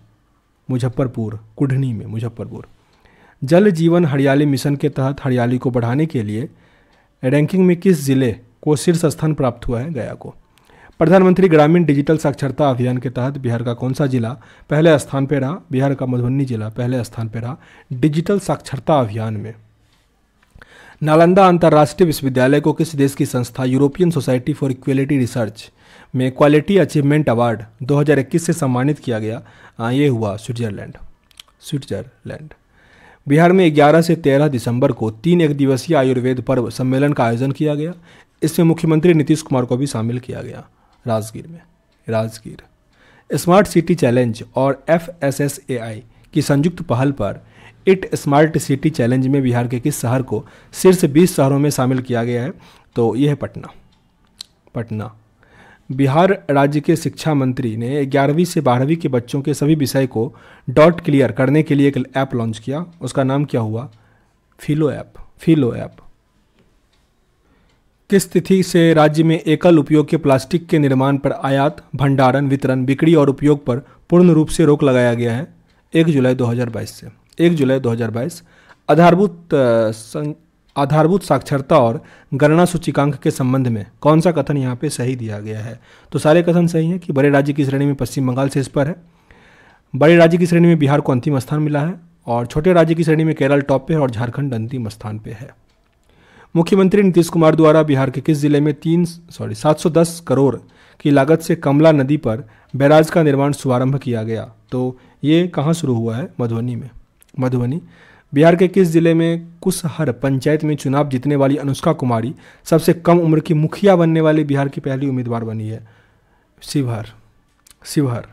Speaker 1: मुजफ्फरपुर कुढ़नी में मुजफ्फरपुर जल जीवन हरियाली मिशन के तहत हरियाली को बढ़ाने के लिए रैंकिंग में किस जिले को शीर्ष स्थान प्राप्त हुआ है गया को प्रधानमंत्री ग्रामीण डिजिटल साक्षरता अभियान के तहत बिहार का कौन सा जिला पहले स्थान पर रहा बिहार का मधुबनी जिला पहले स्थान पर रहा डिजिटल साक्षरता अभियान में नालंदा अंतर्राष्ट्रीय विश्वविद्यालय को किस देश की संस्था European Society for Equality Research में क्वालिटी अचीवमेंट अवार्ड 2021 से सम्मानित किया गया हाँ, ये हुआ स्विट्जरलैंड स्विट्जरलैंड बिहार में 11 से 13 दिसंबर को तीन एक दिवसीय आयुर्वेद पर्व सम्मेलन का आयोजन किया गया इसमें मुख्यमंत्री नीतीश कुमार को भी शामिल किया गया राजगीर में राजगीर स्मार्ट सिटी चैलेंज और एफ की संयुक्त पहल पर इट स्मार्ट सिटी चैलेंज में बिहार के किस शहर को शीर्ष 20 शहरों में शामिल किया गया है तो यह है पटना पटना बिहार राज्य के शिक्षा मंत्री ने 11वीं से 12वीं के बच्चों के सभी विषय को डॉट क्लियर करने के लिए एक ऐप लॉन्च किया उसका नाम क्या हुआ फिलो ऐप फिलो ऐप किस तिथि से राज्य में एकल उपयोग के प्लास्टिक के निर्माण पर आयात भंडारण वितरण बिक्री और उपयोग पर पूर्ण रूप से रोक लगाया गया है एक जुलाई 2022 से एक जुलाई 2022 आधारभूत आधारभूत साक्षरता और गणना सूचिकांक के संबंध में कौन सा कथन यहाँ पे सही दिया गया है तो सारे कथन सही हैं कि बड़े राज्य की श्रेणी में पश्चिम बंगाल से इस पर है बड़े राज्य की श्रेणी में बिहार को अंतिम स्थान मिला है और छोटे राज्य की श्रेणी में केरल टॉप पे है और झारखंड अंतिम स्थान पे है मुख्यमंत्री नीतीश कुमार द्वारा बिहार के किस जिले में तीन सॉरी 710 करोड़ की लागत से कमला नदी पर बैराज का निर्माण शुभारंभ किया गया तो ये कहाँ शुरू हुआ है मधुबनी में मधुबनी बिहार के किस जिले में कुशहर पंचायत में चुनाव जीतने वाली अनुष्का कुमारी सबसे कम उम्र की मुखिया बनने वाली बिहार की पहली उम्मीदवार बनी है शिवहर शिवहर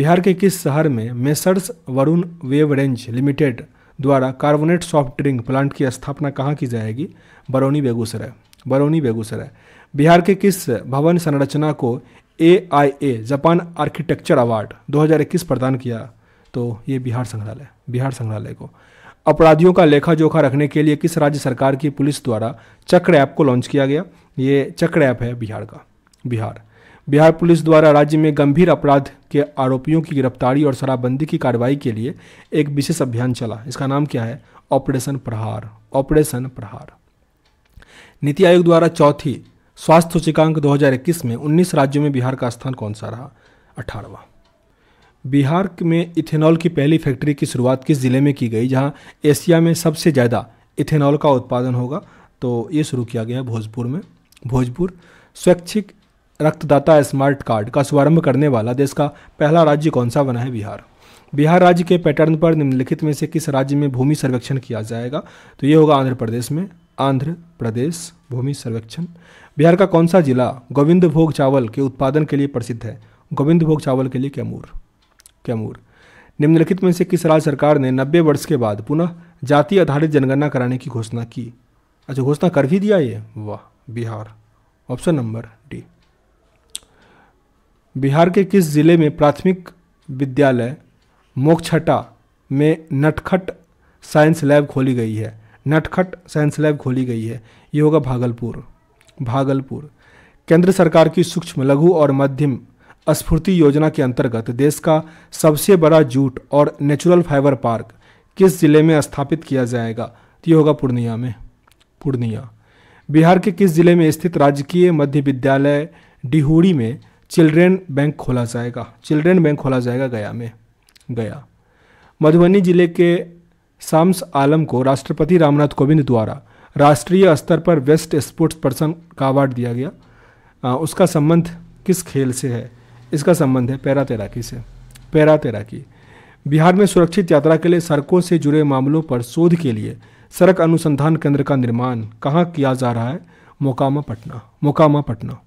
Speaker 1: बिहार के किस शहर में मेसर्स वरुण वेव रेंज लिमिटेड द्वारा कार्बोनेट सॉफ्ट ड्रिंक प्लांट की स्थापना कहाँ की जाएगी बरौनी बेगूसराय बरौनी बेगूसराय बिहार के किस भवन संरचना को A I A Japan architecture award 2021 प्रदान किया तो ये बिहार संग्रहालय बिहार संग्रहालय को अपराधियों का लेखा जोखा रखने के लिए किस राज्य सरकार की पुलिस द्वारा चक्र ऐप को लॉन्च किया गया ये चक्र ऐप है बिहार का बिहार बिहार पुलिस द्वारा राज्य में गंभीर अपराध के आरोपियों की गिरफ्तारी और शराबबंदी की कार्रवाई के लिए एक विशेष अभियान चला इसका नाम क्या है ऑपरेशन प्रहार ऑपरेशन प्रहार नीति आयोग द्वारा चौथी स्वास्थ्य सूचकांक 2021 में 19 राज्यों में बिहार का स्थान कौन सा रहा अठारहवा बिहार में इथेनॉल की पहली फैक्ट्री की शुरुआत किस ज़िले में की गई जहाँ एशिया में सबसे ज़्यादा इथेनॉल का उत्पादन होगा तो ये शुरू किया गया भोजपुर में भोजपुर स्वैच्छिक रक्तदाता स्मार्ट कार्ड का शुभारंभ करने वाला देश का पहला राज्य कौन सा बना है बिहार बिहार राज्य के पैटर्न पर निम्नलिखित में से किस राज्य में भूमि सर्वेक्षण किया जाएगा तो ये होगा आंध्र प्रदेश में आंध्र प्रदेश भूमि सर्वेक्षण बिहार का कौन सा जिला गोविंद भोग चावल के उत्पादन के लिए प्रसिद्ध है गोविंद भोग चावल के लिए कैमूर कैमूर निम्नलिखित में से किस राज्य सरकार ने नब्बे वर्ष के बाद पुनः जाति आधारित जनगणना कराने की घोषणा की अच्छा घोषणा कर भी दिया ये वाह Bihar option number D Bihar के किस जिले में प्राथमिक विद्यालय मोक्षटा में नटखट साइंस लैब खोली गई है नटखट साइंस लैब खोली गई है ये होगा भागलपुर भागलपुर केंद्र सरकार की सूक्ष्म लघु और मध्यम स्फूर्ति योजना के अंतर्गत देश का सबसे बड़ा जूट और नेचुरल फाइबर पार्क किस जिले में स्थापित किया जाएगा तो ये होगा पूर्णिया में पूर्णिया बिहार के किस जिले में स्थित राजकीय मध्य विद्यालय डिहूड़ी में चिल्ड्रेन बैंक खोला जाएगा चिल्ड्रेन बैंक खोला जाएगा गया में गया मधुबनी जिले के शाम्स आलम को राष्ट्रपति रामनाथ कोविंद द्वारा राष्ट्रीय स्तर पर बेस्ट स्पोर्ट्स पर्सन का अवार्ड दिया गया आ, उसका संबंध किस खेल से है इसका संबंध है पैरा तैराकी से पैरा तैराकी बिहार में सुरक्षित यात्रा के लिए सड़कों से जुड़े मामलों पर शोध के लिए सड़क अनुसंधान केंद्र का निर्माण कहाँ किया जा रहा है मोकामा पटना मोकामा पटना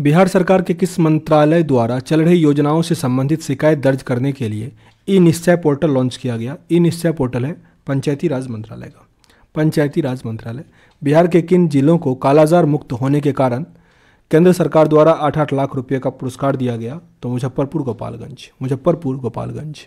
Speaker 1: बिहार सरकार के किस मंत्रालय द्वारा चल रही योजनाओं से संबंधित शिकायत दर्ज करने के लिए ई निश्चय पोर्टल लॉन्च किया गया ई निश्चय पोर्टल है पंचायती राज मंत्रालय का पंचायती राज मंत्रालय बिहार के किन जिलों को कालाजार मुक्त होने के कारण केंद्र सरकार द्वारा आठ आठ लाख रुपये का पुरस्कार दिया गया तो मुजफ्फरपुर गोपालगंज मुजफ्फरपुर गोपालगंज